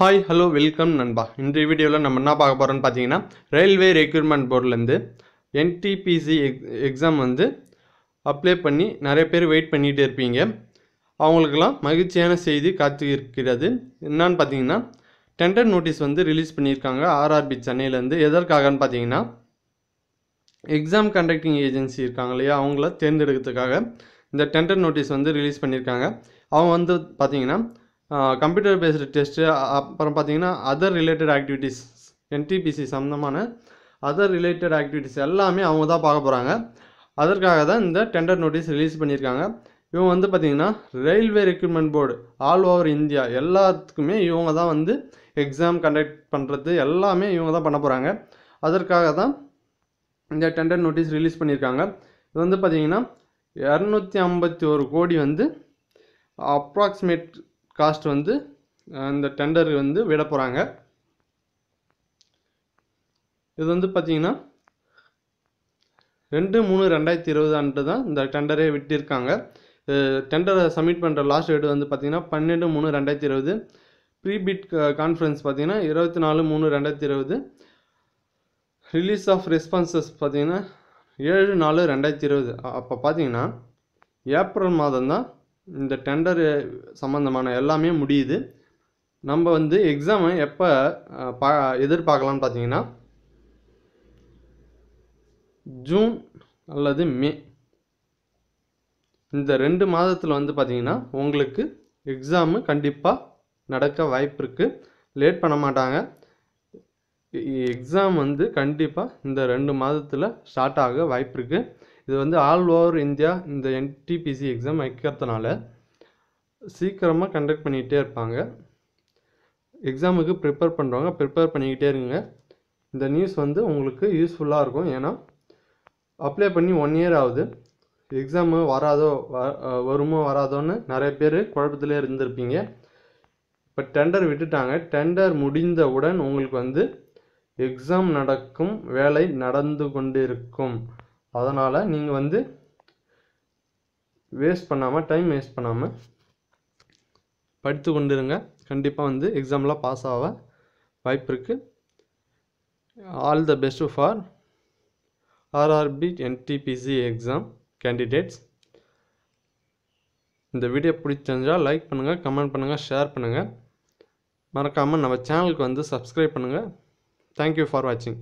hi hello welcome நண்பா இன்றைய வீடியோவில் நம்ம என்ன பார்க்க போகிறோம்னு பார்த்தீங்கன்னா ரயில்வே ரெக்யூர்மெண்ட் போர்ட்லேருந்து என்டிபிசி எக் எக்ஸாம் வந்து அப்ளை பண்ணி நிறைய பேர் வெயிட் பண்ணிகிட்டே இருப்பீங்க அவங்களுக்கெல்லாம் மகிழ்ச்சியான செய்தி காத்து இருக்கிறது என்னான்னு பார்த்தீங்கன்னா டெண்டர் நோட்டீஸ் வந்து ரிலீஸ் பண்ணியிருக்காங்க ஆர்ஆர்பி சென்னையிலேருந்து எதற்காகன்னு பார்த்தீங்கன்னா எக்ஸாம் கண்டக்டிங் ஏஜென்சி இருக்காங்க இல்லையா அவங்கள தேர்ந்தெடுக்கிறதுக்காக இந்த டெண்டர் நோட்டீஸ் வந்து ரிலீஸ் பண்ணியிருக்காங்க அவங்க வந்து பார்த்தீங்கன்னா கம்ப்யூட்டர் பேஸ்டு டெஸ்ட்டு அப்புறம் பார்த்தீங்கன்னா அதர் ரிலேட்டட் ஆக்டிவிட்டீஸ் என்டிபிசி சம்மந்தமான அதர் ரிலேட்டட் ஆக்டிவிட்டீஸ் எல்லாமே அவங்க தான் பார்க்க போகிறாங்க அதற்காக தான் இந்த டெண்டர் நோட்டீஸ் ரிலீஸ் பண்ணியிருக்காங்க இவங்க வந்து பார்த்திங்கன்னா railway recruitment board all over India எல்லாத்துக்குமே இவங்க தான் வந்து எக்ஸாம் கண்டக்ட் பண்ணுறது எல்லாமே இவங்க தான் பண்ண போகிறாங்க அதற்காக தான் இந்த டெண்டர் நோட்டீஸ் ரிலீஸ் பண்ணியிருக்காங்க இது வந்து பார்த்திங்கன்னா இரநூத்தி ஐம்பத்தி ஒரு கோடி வந்து அப்ராக்சிமேட் காஸ்ட் வந்து இந்த டெண்டர் வந்து விட போகிறாங்க இது வந்து பார்த்தீங்கன்னா ரெண்டு மூணு ரெண்டாயிரத்தி இருபது ஆண்டு தான் இந்த டெண்டரே விட்டிருக்காங்க டெண்டரை சப்மிட் பண்ணுற லாஸ்ட் டேட் வந்து பார்த்தீங்கன்னா பன்னெண்டு மூணு ரெண்டாயிரத்தி இருபது ப்ரீபிட் கான்ஃபரன்ஸ் பார்த்தீங்கன்னா இருபத்தி நாலு மூணு ரெண்டாயிரத்தி இருபது ரிலீஸ் ஆஃப் ரெஸ்பான்சஸ் பார்த்தீங்கன்னா ஏழு நாலு ரெண்டாயிரத்தி இருபது அப்போ பார்த்தீங்கன்னா ஏப்ரல் மாதம் தான் இந்த டெண்டர் சம்மந்தமான எல்லாமே முடியுது நம்ம வந்து எக்ஸாமை எப்போ பா எதிர்பார்க்கலாம்னு பார்த்தீங்கன்னா ஜூன் அல்லது மே இந்த ரெண்டு மாதத்தில் வந்து பார்த்தீங்கன்னா உங்களுக்கு எக்ஸாமு கண்டிப்பாக நடக்க வாய்ப்பு இருக்குது லேட் பண்ண மாட்டாங்க எக்ஸாம் வந்து கண்டிப்பாக இந்த ரெண்டு மாதத்தில் ஸ்டார்ட் ஆக வாய்ப்பு இருக்குது இது வந்து ஆல் ஓவர் இந்தியா இந்த என்டிபிசி எக்ஸாம் வைக்கிறதுனால சீக்கிரமாக கண்டக்ட் பண்ணிக்கிட்டே இருப்பாங்க எக்ஸாமுக்கு ப்ரிப்பேர் பண்ணுறவங்க ப்ரிப்பேர் பண்ணிக்கிட்டே இருங்க இந்த நியூஸ் வந்து உங்களுக்கு யூஸ்ஃபுல்லாக இருக்கும் ஏன்னா அப்ளை பண்ணி ஒன் இயர் ஆகுது எக்ஸாமு வராதோ வருமோ வராதோன்னு நிறைய பேர் குழப்பத்திலே இருந்திருப்பீங்க இப்போ டெண்டர் விட்டுட்டாங்க டெண்டர் முடிந்தவுடன் உங்களுக்கு வந்து எக்ஸாம் நடக்கும் வேலை நடந்து கொண்டு இருக்கும் அதனால் நீங்கள் வந்து வேஸ்ட் பண்ணாமல் டைம் வேஸ்ட் பண்ணாமல் படித்து கொண்டிருங்க கண்டிப்பாக வந்து எக்ஸாம்லாம் பாஸ் ஆக வாய்ப்பு இருக்குது all the best for RRB NTPC exam candidates இந்த வீடியோ பிடிச்சிருந்தால் லைக் பண்ணுங்கள் கமெண்ட் பண்ணுங்கள் ஷேர் பண்ணுங்கள் மறக்காமல் நம்ம சேனலுக்கு வந்து சப்ஸ்கிரைப் பண்ணுங்கள் தேங்க்யூ ஃபார் வாட்சிங்